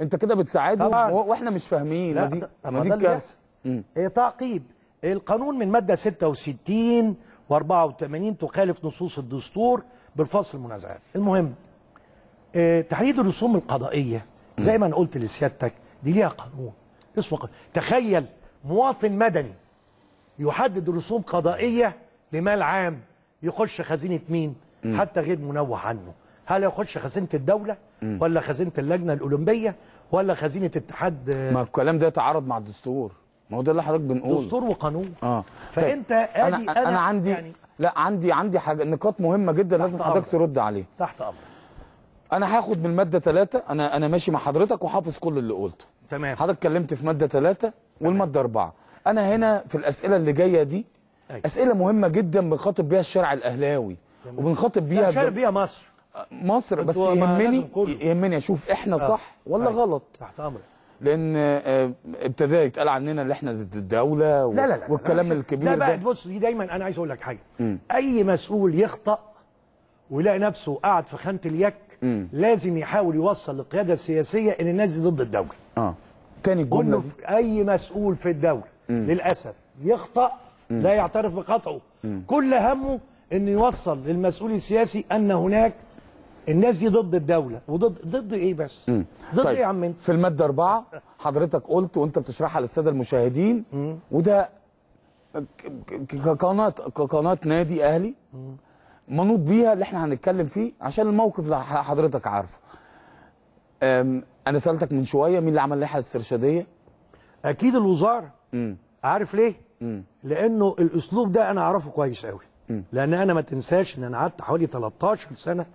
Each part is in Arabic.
انت كده بتساعدهم واحنا مش فاهمين لا دي ما دي كارثه هي تعقيب القانون من ماده 66 و84 تخالف نصوص الدستور بالفصل المنازعات المهم آه، تحديد الرسوم القضائيه زي ما انا قلت لسيادتك دي ليها قانون اسمه تخيل مواطن مدني يحدد رسوم قضائيه لمال عام يخش خزينه مين حتى غير منوه عنه هل يخش خزينه الدوله م. ولا خزينه اللجنه الاولمبيه ولا خزينه اتحاد ما الكلام ده يتعارض مع الدستور ما هو ده اللي حضرتك بنقوله دستور وقانون اه فانت طيب، ادي انا انا, عندي يعني لا عندي عندي حاجه نقاط مهمه جدا لازم حضرتك ترد عليه تحت امرك انا هاخد من الماده 3 انا انا ماشي مع حضرتك وحافظ كل اللي قلته تمام حضرتك اتكلمت في ماده 3 والماده 4 انا هنا في الاسئله اللي جايه دي أي. أيوة. اسئله مهمه جدا بنخاطب بيها الشارع الاهلاوي وبنخاطب بيها الشارع بيها مصر مصر بس يهمني يهمني اشوف آه. احنا صح آه. ولا طيب. غلط تحت امرك لان آه، ابتدى يتقال عننا ان احنا ضد الدوله و... لا لا لا والكلام لا الكبير لا بقى بص دي دايما انا عايز اقول لك حاجه مم. اي مسؤول يخطا ويلاقي نفسه قاعد في خانه اليك مم. لازم يحاول يوصل للقياده السياسيه ان الناس دي ضد الدوله اه تاني الجمله اي مسؤول في الدوله مم. للاسف يخطا مم. لا يعترف بخطئه كل همه انه يوصل للمسؤول السياسي ان هناك الناس دي ضد الدوله وضد ضد ايه بس مم. ضد طيب. ايه يا طيب. عم انت في الماده أربعة حضرتك قلت وانت بتشرحها للساده المشاهدين مم. وده كقناه كقناه نادي اهلي منوط بيها اللي احنا هنتكلم فيه عشان الموقف اللي حضرتك عارفه انا سالتك من شويه مين اللي عمل لائحه الاسترشاديه اكيد الوزاره مم. عارف ليه مم. لانه الاسلوب ده انا اعرفه كويس قوي لان انا ما تنساش ان انا قعدت حوالي 13 سنه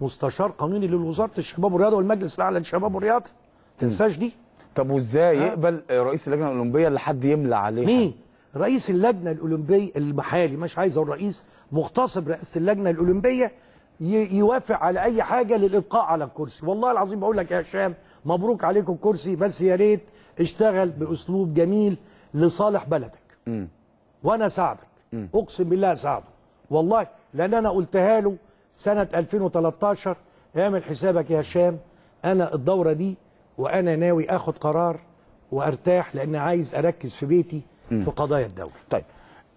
مستشار قانوني للوزارة الشباب والرياضه والمجلس الاعلى للشباب والرياضه تنساش دي طب وازاي يقبل رئيس اللجنه الاولمبيه اللي حد يملى عليها مين رئيس اللجنه الاولمبيه المحالي مش عايز الرئيس مغتصب رئاسه اللجنه الاولمبيه يوافق على اي حاجه للابقاء على الكرسي والله العظيم بقول لك يا هشام مبروك عليكم الكرسي بس يا ريت اشتغل باسلوب جميل لصالح بلدك م. وانا ساعدك اقسم بالله ساعده والله لان انا قلتها له سنة 2013 اعمل حسابك يا هشام أنا الدورة دي وأنا ناوي أخد قرار وأرتاح لأن عايز أركز في بيتي في قضايا الدولة طيب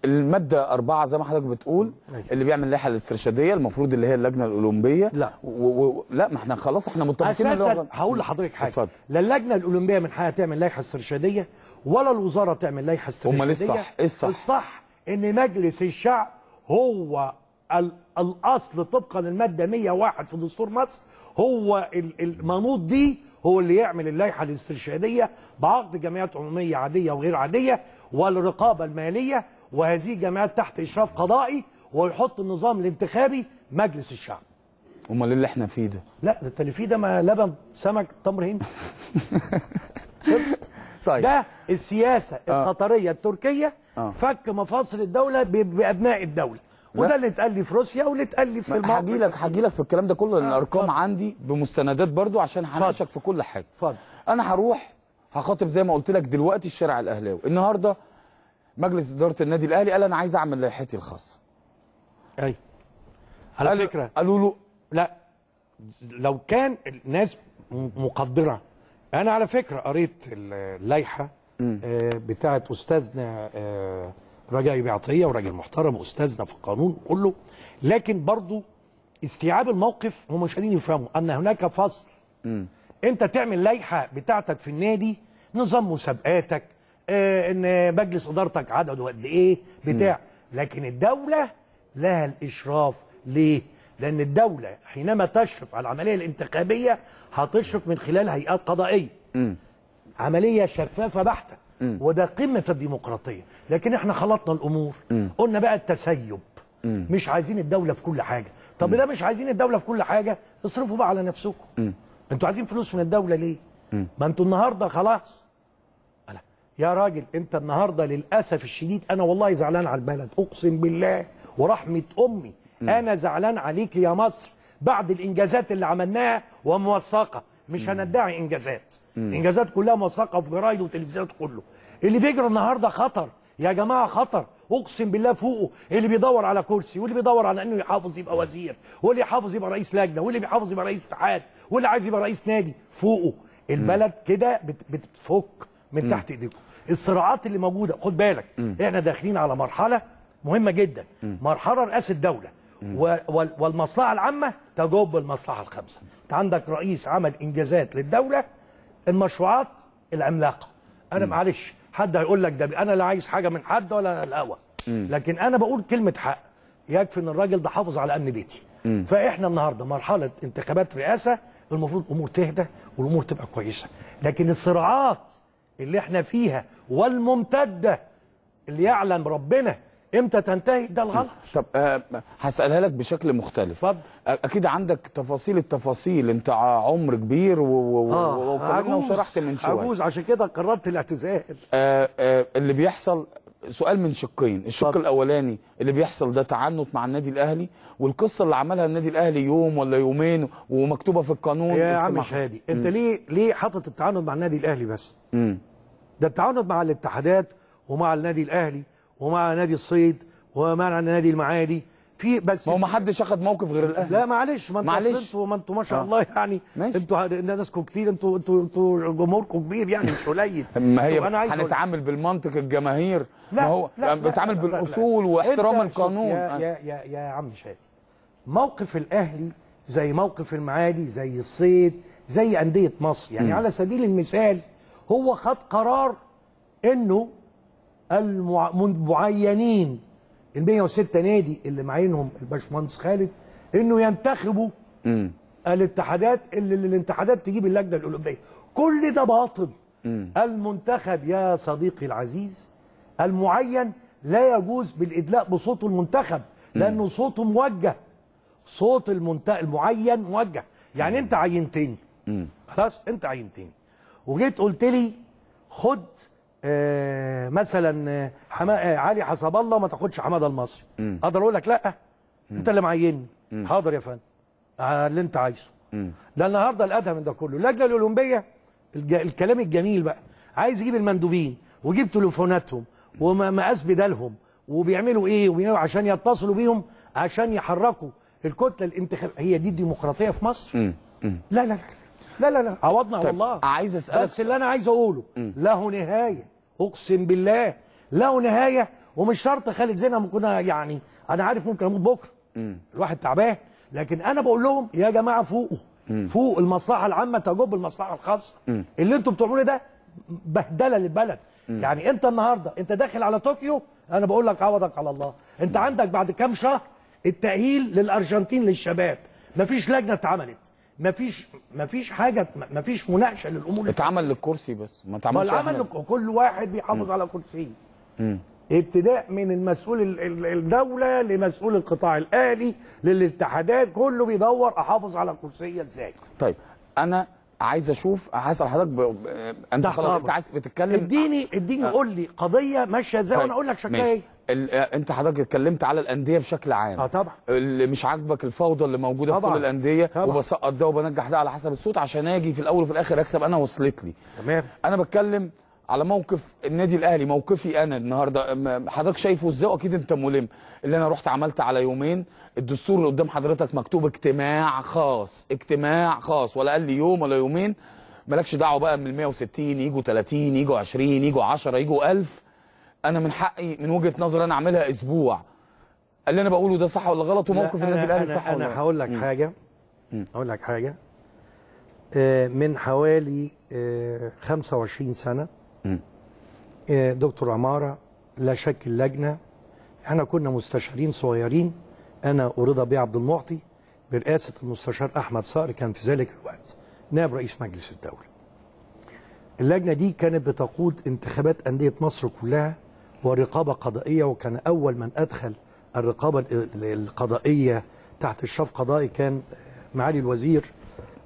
الماده أربعة زي ما حضرتك بتقول اللي بيعمل اللائحه الاسترشاديه المفروض اللي هي اللجنه الاولمبيه لا و... و... لا ما احنا خلاص احنا متفقين اساسا هقول لحضرتك حاجه اتفضل. لا اللجنه الاولمبيه من حقها تعمل لائحه استرشاديه ولا الوزاره تعمل لائحه استرشاديه امال ايه الصح؟ ايه الصح؟ الصح ان مجلس الشعب هو الاصل طبقا للماده 101 في دستور مصر هو المنوط بيه هو اللي يعمل اللائحه الاسترشاديه بعقد جمعيات عموميه عاديه وغير عاديه والرقابه الماليه وهذه جمعيات تحت اشراف قضائي ويحط النظام الانتخابي مجلس الشعب. امال ايه اللي احنا فيه ده؟ لا ده اللي فيه ده ما لبن سمك تمر هندي. طيب ده السياسه آه. القطريه التركيه آه. فك مفاصل الدوله بابناء الدوله. وده اللي اتقال لي في روسيا واللي اتقال لي في الموقف هجي لك هجي لك في الكلام ده كله لان آه، الارقام آه عندي بمستندات برضو عشان هناقشك في كل حاجه اتفضل انا هروح هخاطب زي ما قلت لك دلوقتي الشارع الاهلاوي النهارده مجلس اداره النادي الاهلي قال انا عايز اعمل لائحتي الخاصه ايوه على قال فكره قالوا له لا لو كان الناس مقدره انا على فكره قريت اللائحه آه، بتاعه استاذنا آه، رجعي جاي بعطيه وراجل محترم واستاذنا في القانون كله لكن برضه استيعاب الموقف هم مش قادرين يفهموا ان هناك فصل م. انت تعمل لائحه بتاعتك في النادي نظام مسابقاتك آه ان مجلس ادارتك عدده قد ايه بتاع م. لكن الدوله لها الاشراف ليه؟ لان الدوله حينما تشرف على العمليه الانتخابيه هتشرف من خلال هيئات قضائيه م. عمليه شفافه بحته وده قمه الديمقراطيه لكن احنا خلطنا الامور م. قلنا بقى التسيب م. مش عايزين الدوله في كل حاجه طب ده مش عايزين الدوله في كل حاجه اصرفوا بقى على نفسكم انتوا عايزين فلوس من الدوله ليه ما انتوا النهارده خلاص ألا. يا راجل انت النهارده للاسف الشديد انا والله زعلان على البلد اقسم بالله ورحمه امي انا زعلان عليك يا مصر بعد الانجازات اللي عملناها وموثقه مش هندعي انجازات انجازات كلها موثقه في جرايد وتلفزيونات كله اللي بيجري النهارده خطر يا جماعه خطر اقسم بالله فوقه اللي بيدور على كرسي واللي بيدور على انه يحافظ يبقى وزير واللي يحافظ يبقى رئيس لجنه واللي بيحافظ يبقى رئيس اتحاد واللي عايز يبقى رئيس نادي فوقه البلد كده بتفك من تحت ايديكم الصراعات اللي موجوده خد بالك احنا داخلين على مرحله مهمه جدا مرحله رئاسه دوله والمصلحه العامه تجوب المصلحه الخمسه انت عندك رئيس عمل انجازات للدوله المشروعات العملاقه انا معلش حد هيقول لك ده انا لا عايز حاجه من حد ولا القهوه لكن انا بقول كلمه حق يكفي ان الراجل ده حافظ على امن بيتي مم. فاحنا النهارده مرحله انتخابات رئاسه المفروض الامور تهدى والامور تبقى كويسه لكن الصراعات اللي احنا فيها والممتده اللي يعلم ربنا امتى تنتهي ده الغلط طب آه، هسالها لك بشكل مختلف اتفضل اكيد عندك تفاصيل التفاصيل انت عمر كبير ووفرنا وشرحت آه، من شويه عجوز عشان كده قررت الاعتزال أه أه اللي بيحصل سؤال من شقين الشق الاولاني اللي بيحصل ده تعنت مع النادي الاهلي والقصه اللي عملها النادي الاهلي يوم ولا يومين ومكتوبه في القانون يا عم شادي انت ليه ليه حاطط التعنت مع النادي الاهلي بس امم ده التعنت مع الاتحادات ومع النادي الاهلي ومع نادي الصيد ومع نادي المعادي في بس ما هو ما حدش اخد موقف غير الاهلي لا معلش ما انتوا وما انتوا ما شاء آه. الله يعني انتوا ناسكم كتير انتوا انتوا انتوا جمهوركم كبير يعني مش قليل ما هي هنتعامل بالمنطق الجماهير لا ما هو لا بالاصول واحترام القانون يا, يا يا يا عم شادي موقف الاهلي زي موقف المعادي زي الصيد زي انديه مصر يعني م. على سبيل المثال هو خد قرار انه المعينين ال 106 نادي اللي معينهم الباشمهندس خالد انه ينتخبوا الاتحادات اللي الاتحادات تجيب اللجنه الاولمبيه كل ده باطل المنتخب يا صديقي العزيز المعين لا يجوز بالادلاء بصوته المنتخب لانه صوته موجه صوت المنت... المعين موجه يعني انت عينتني خلاص انت عينتني وجيت قلت لي خد آه، مثلا آه، حما... آه، علي حسب الله وما تاخدش حماده المصري اقدر اقول لك لا انت اللي معيني حاضر يا فندم اللي انت عايزه ده النهارده الادهى من ده كله اللجنه الاولمبيه الج... الكلام الجميل بقى عايز يجيب المندوبين ويجيب تليفوناتهم ومقاس بدالهم وبيعملوا ايه وبيعملوا عشان يتصلوا بيهم عشان يحركوا الكتله الانتخابيه هي دي الديمقراطيه في مصر مم. لا لا لا لا, لا. عوضنا طيب. والله عايز اسالك بس اللي انا عايز اقوله له نهايه اقسم بالله له نهايه ومش شرط خالد زينب ممكن يعني انا عارف ممكن اموت بكره الواحد تعبان لكن انا بقول لهم يا جماعه فوقوا فوق المصلحه العامه تجوب المصلحه الخاصه اللي انتم بتعملوه ده بهدله للبلد يعني انت النهارده انت داخل على طوكيو انا بقول لك عوضك على الله انت عندك بعد كام شهر التاهيل للارجنتين للشباب مفيش لجنه اتعملت مفيش مفيش حاجه مفيش مناقشه للامور اتعمل للكرسي بس ما اتعملش اتعمل كل واحد بيحافظ على كرسيه ابتداء من المسؤول الدوله لمسؤول القطاع الالي للاتحادات كله بيدور احافظ على كرسيه ازاي طيب انا عايز اشوف عايز حضرتك ب... انت خلاص انت عايز بتتكلم اديني اديني آه. قول لي قضيه ماشيه ازاي طيب، وانا اقول لك شكلها ايه انت حضرتك اتكلمت على الانديه بشكل عام اه طبعا اللي مش عاجبك الفوضى اللي موجوده طبعا. في كل الانديه طبعا. وبسقط ده وبنجح ده على حسب الصوت عشان اجي في الاول وفي الاخر اكسب انا وصلت لي تمام انا بتكلم على موقف النادي الاهلي موقفي انا النهارده حضرتك شايفه ازاي واكيد انت ملم اللي انا رحت عملت على يومين الدستور اللي قدام حضرتك مكتوب اجتماع خاص اجتماع خاص ولا قال لي يوم ولا يومين مالكش دعوه بقى من 160 يجوا 30 يجوا 20 يجوا 10 يجوا 1000 انا من حقي من وجهه نظري انا اعملها اسبوع اللي انا بقوله ده صح ولا غلط وموقف النادي الاهلي صح ولا انا هقول لك حاجه هقول لك حاجه من حوالي 25 آه، سنه آه، دكتور عماره لا شك اللجنه احنا كنا مستشارين صغيرين انا ورضا بيه عبد المعطي برئاسه المستشار احمد صقر كان في ذلك الوقت نائب رئيس مجلس الدوله اللجنه دي كانت بتقود انتخابات انديه مصر كلها ورقابة قضائية وكان أول من أدخل الرقابة القضائية تحت إشراف قضائي كان معالي الوزير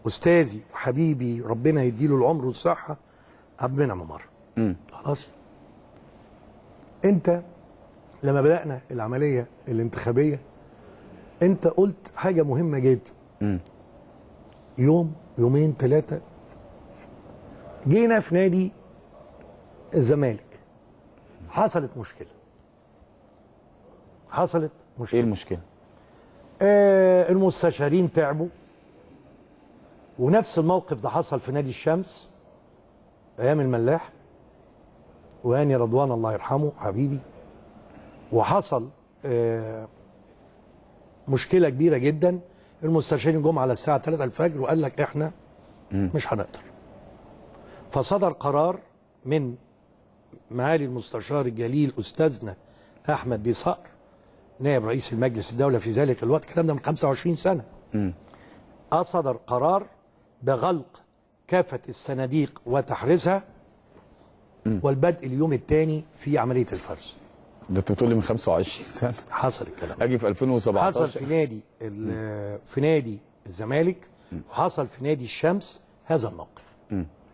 أستاذي وحبيبي ربنا يديله العمر والصحة عبد المنعم عمر خلاص أنت لما بدأنا العملية الانتخابية أنت قلت حاجة مهمة جدا يوم يومين ثلاثة جينا في نادي الزمالك حصلت مشكله حصلت مشكله ايه المشكله آه المستشارين تعبوا ونفس الموقف ده حصل في نادي الشمس ايام الملاح وهاني رضوان الله يرحمه حبيبي وحصل آه مشكله كبيره جدا المستشارين جم على الساعه 3 الفجر وقال لك احنا مش هنقدر فصدر قرار من معالي المستشار الجليل أستاذنا أحمد بيصقر صقر نائب رئيس المجلس الدولة في ذلك الوقت الكلام ده من 25 سنة م. أصدر قرار بغلق كافة الصناديق وتحريزها والبدء اليوم الثاني في عملية الفرز ده انت بتقول لي من 25 سنه حصل الكلام اجي في 2017 حصل في نادي في نادي الزمالك وحصل في نادي الشمس هذا الموقف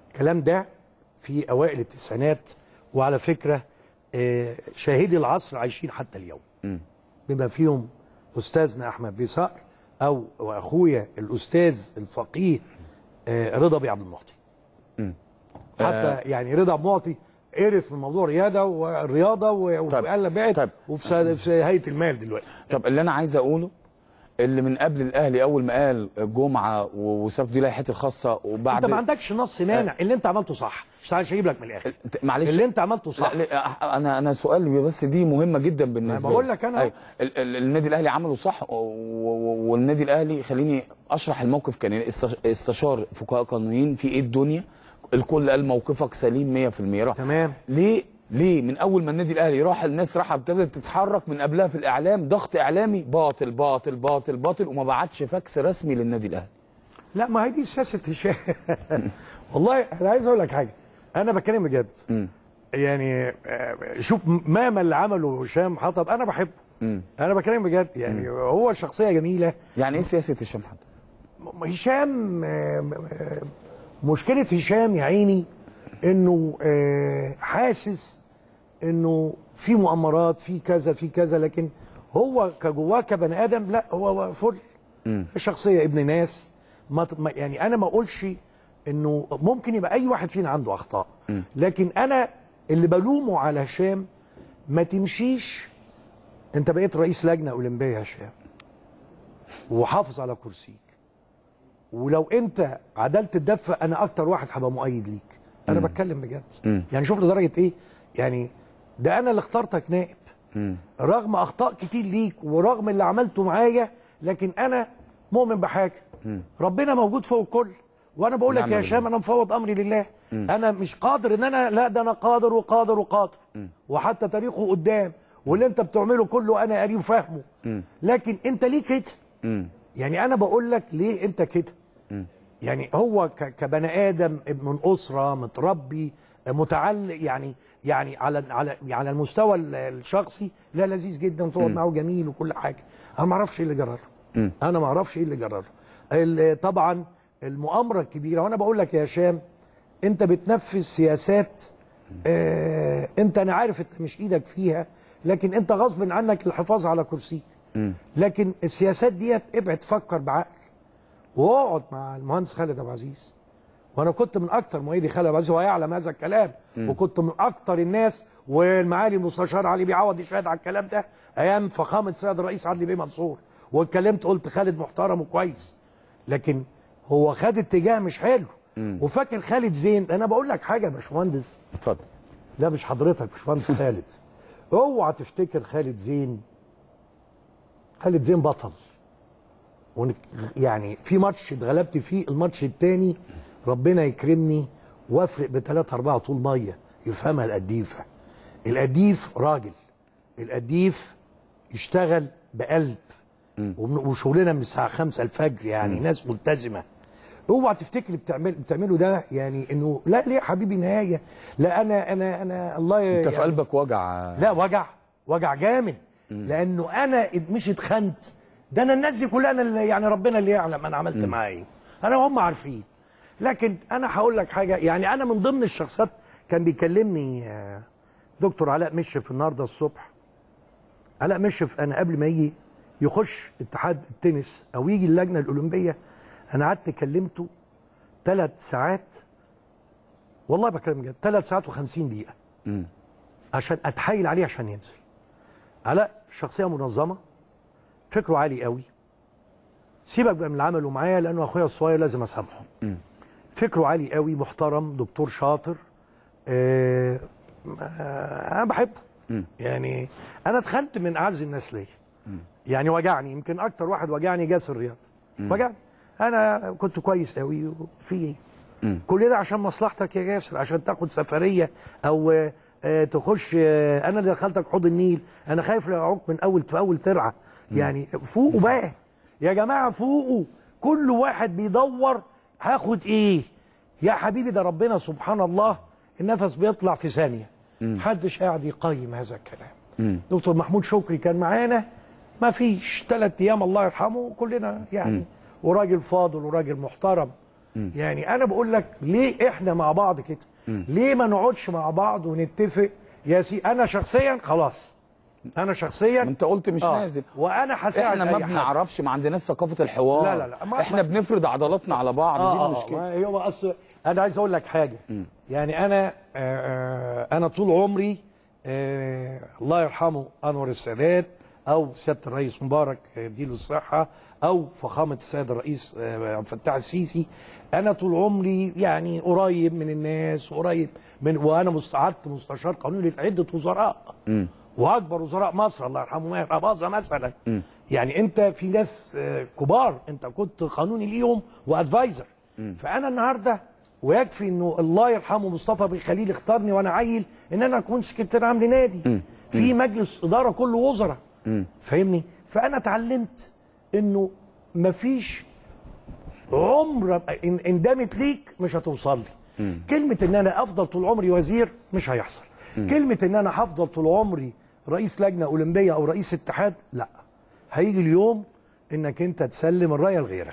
الكلام ده في اوائل التسعينات وعلى فكرة شاهدي العصر عايشين حتى اليوم بما فيهم أستاذنا أحمد بيه صقر أو وأخويا الأستاذ الفقيه آه، رضا بيه عبد المعطي حتى آه. يعني رضا عبد المعطي عرف من موضوع رياضه والرياضه وقال بعت طيب. وفي هيئه المال دلوقتي طب اللي انا عايز اقوله اللي من قبل الاهلي اول ما قال جمعه وسبت دي لائحتي الخاصه وبعد انت ما عندكش نص مانع آه. اللي انت عملته صح مش عايز اجيب لك من الاخر معلش اللي انت عملته صح لا, لا أه، أه، انا انا سؤال بس دي مهمه جدا بالنسبه لي بقول لك انا أيوة. النادي الاهلي عمله صح والنادي الاهلي خليني اشرح الموقف كان يعني استشار فقهاء قانونيين في ايه الدنيا الكل قال موقفك سليم 100% تمام ليه ليه من اول ما النادي الاهلي راح الناس راح ابتدت تتحرك من قبلها في الاعلام ضغط اعلامي باطل باطل باطل باطل وما بعتش فاكس رسمي للنادي الاهلي لا ما هي دي سياسه هشام والله انا عايز اقول لك حاجه انا بتكلم بجد يعني آه، شوف ما اللي عمله هشام حطب انا بحبه انا بتكلم بجد يعني هو شخصيه جميله يعني ايه سياسه هشام حطب هشام آه، آه، مشكله هشام يا عيني انه حاسس انه في مؤامرات في كذا في كذا لكن هو كجواه كبني ادم لا هو فل شخصيه ابن ناس ما يعني انا ما اقولش انه ممكن يبقى اي واحد فينا عنده اخطاء م. لكن انا اللي بلومه على هشام ما تمشيش انت بقيت رئيس لجنه اولمبيه يا هشام وحافظ على كرسيك ولو انت عدلت الدفه انا اكتر واحد هبقى مؤيد ليك انا م. بتكلم بجد م. يعني شوف لدرجه ايه يعني ده انا اللي اخترتك نائب رغم اخطاء كتير ليك ورغم اللي عملته معايا لكن انا مؤمن بحاجه ربنا موجود فوق الكل وانا بقول لك يا نعم هشام انا مفوض امري لله مم. انا مش قادر ان انا لا ده انا قادر وقادر وقادر مم. وحتى تاريخه قدام واللي انت بتعمله كله انا قريب وفاهمه لكن انت ليه كده يعني انا بقول لك ليه انت كده يعني هو كبني ادم من اسره متربي متعلق يعني يعني على على يعني على المستوى الشخصي لا لذيذ جدا وتقعد معاه جميل وكل حاجه انا ما اعرفش ايه اللي م. انا ما اعرفش ايه اللي جرره طبعا المؤامره الكبيره وانا بقول لك يا هشام انت بتنفذ سياسات اه انت انا عارف انت مش ايدك فيها لكن انت غصب عنك الحفاظ على كرسيك لكن السياسات ديت ابعد فكر بعقل واقعد مع المهندس خالد ابو عزيز وانا كنت من اكتر مؤيدي خالد بس هو يعلم هذا الكلام م. وكنت من اكتر الناس والمعالي المستشار علي بيعوض يشهد على الكلام ده ايام فخامه السيد الرئيس عدلي بيه منصور واتكلمت قلت خالد محترم وكويس لكن هو خد اتجاه مش حلو وفاكر خالد زين انا بقول لك حاجه يا باشمهندس اتفضل لا مش حضرتك باشمهندس خالد اوعى تفتكر خالد زين خالد زين بطل يعني في ماتش اتغلبت فيه الماتش الثاني ربنا يكرمني وافرق بثلاثة أربعة طول مية يفهمها القديفة القديف راجل القديف يشتغل بقلب وشغلنا من الساعة 5 الفجر يعني ناس ملتزمة اوعى تفتكر بتعمل بتعمله ده يعني انه لا ليه يا حبيبي نهايه لا انا انا انا الله انت في يعني قلبك وجع لا وجع وجع جامد لانه انا مش اتخنت ده انا الناس دي كلها انا اللي يعني ربنا اللي يعلم انا عملت معايا ايه انا وهم عارفين لكن انا هقول لك حاجه يعني انا من ضمن الشخصيات كان بيكلمني آه، دكتور علاء مشرف النهارده الصبح علاء مشرف انا قبل ما يجي يخش اتحاد التنس او يجي اللجنه الاولمبيه انا قعدت كلمته ثلاث ساعات والله بكلم جد ثلاث ساعات و50 دقيقه م. عشان اتحايل عليه عشان ينزل علاء شخصيه منظمه فكره عالي قوي سيبك بقى من اللي عمله معايا لانه اخويا الصغير لازم اسامحه فكره عالي قوي محترم دكتور شاطر آه, آه، انا بحبه يعني انا اتخنت من اعز الناس ليا يعني وجعني يمكن اكتر واحد وجعني جاسر رياض وجعني انا كنت كويس قوي وفي كل ده عشان مصلحتك يا جاسر عشان تاخد سفريه او آه، تخش آه، انا اللي دخلتك حوض النيل انا خايف لو اعوق من اول في اول ترعه يعني فوقوا بقى يا جماعه فوقوا كل واحد بيدور هاخد ايه يا حبيبي ده ربنا سبحان الله النفس بيطلع في ثانيه محدش قاعد يقيم هذا الكلام مم. دكتور محمود شكري كان معانا ما فيش ثلاث ايام الله يرحمه كلنا يعني مم. وراجل فاضل وراجل محترم مم. يعني انا بقول لك ليه احنا مع بعض كده ليه ما نقعدش مع بعض ونتفق يا سي انا شخصيا خلاص انا شخصيا انت قلت مش آه. نازل وانا حساعد احنا ما بنعرفش ما عندناش ثقافه الحوار لا لا لا ما احنا ما بنفرض عضلاتنا على بعض آه دي آه، المشكله آه هو اصل انا عايز اقول لك حاجه م. يعني انا آه،, آه, انا طول عمري آه الله يرحمه انور السادات او سياده الرئيس مبارك يديله آه، الصحه او فخامه السيد الرئيس عبد الفتاح السيسي انا طول عمري يعني قريب من الناس وقريب من وانا قعدت مستشار قانوني لعده وزراء م. واكبر وزراء مصر الله يرحمه ماهر اباظه مثلا م. يعني انت في ناس آه، كبار انت كنت قانوني ليهم وادفايزر فانا النهارده ويكفي انه الله يرحمه مصطفى بن خليل اختارني وانا عيل ان انا اكون سكرتير عام لنادي في مجلس اداره كله وزراء فاهمني فانا اتعلمت انه مفيش عمر ان اندمت ليك مش هتوصل لي كلمه ان انا افضل طول عمري وزير مش هيحصل كلمه ان انا هفضل طول عمري رئيس لجنه اولمبيه او رئيس اتحاد لا هيجي اليوم انك انت تسلم الرايه لغيرك